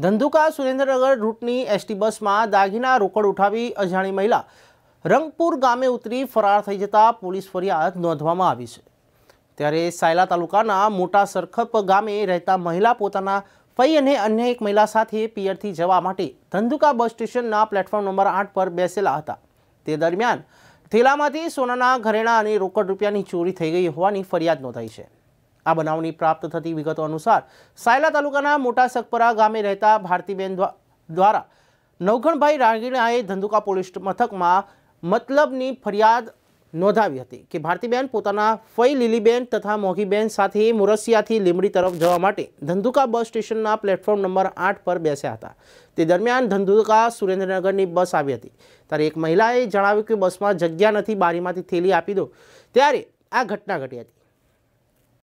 Dhandhuka Surendranagar રૂટની ST બસમાં દાગીના રોકડ ઉઠાવી અજાણી મહિલા રંગપુર ગામે ઉતરી ફરાર થઈ જતા પોલીસ ફરિયાદ નોંધવામાં આવી છે ત્યારે સાયલા તાલુકાના મોટા સરખપ ગામે રહેતા મહિલા પોતાના ફઈ અને અન્ય એક મહિલા સાથે પિયરથી જવા માટે ધંધુકા બસ સ્ટેશનના પ્લેટફોર્મ નંબર આઠ પર બેસેલા હતા તે દરમિયાન થેલામાંથી સોનાના ઘરેણા અને રોકડ રૂપિયાની ચોરી થઈ ગઈ હોવાની ફરિયાદ નોંધાઈ છે આ બનાવની પ્રાપ્ત થતી વિગતો અનુસાર સાયલા તાલુકાના મોટા સકપરા ગામે રહેતા ભારતીબેન દ્વારા નવઘણભાઈ રાંગીણાએ ધંધુકા પોલીસ મથકમાં મતલબની ફરિયાદ નોંધાવી હતી કે ભારતીબેન પોતાના ફઈ લીલીબેન તથા મોઘીબેન સાથે મોરસિયાથી લીમડી તરફ જવા માટે ધંધુકા બસ સ્ટેશનના પ્લેટફોર્મ નંબર આઠ પર બેસ્યા હતા તે દરમિયાન ધંધુકા સુરેન્દ્રનગરની બસ આવી હતી ત્યારે એક મહિલાએ જણાવ્યું કે બસમાં જગ્યા નથી બારીમાંથી થેલી આપી દો ત્યારે આ ઘટના ઘટી હતી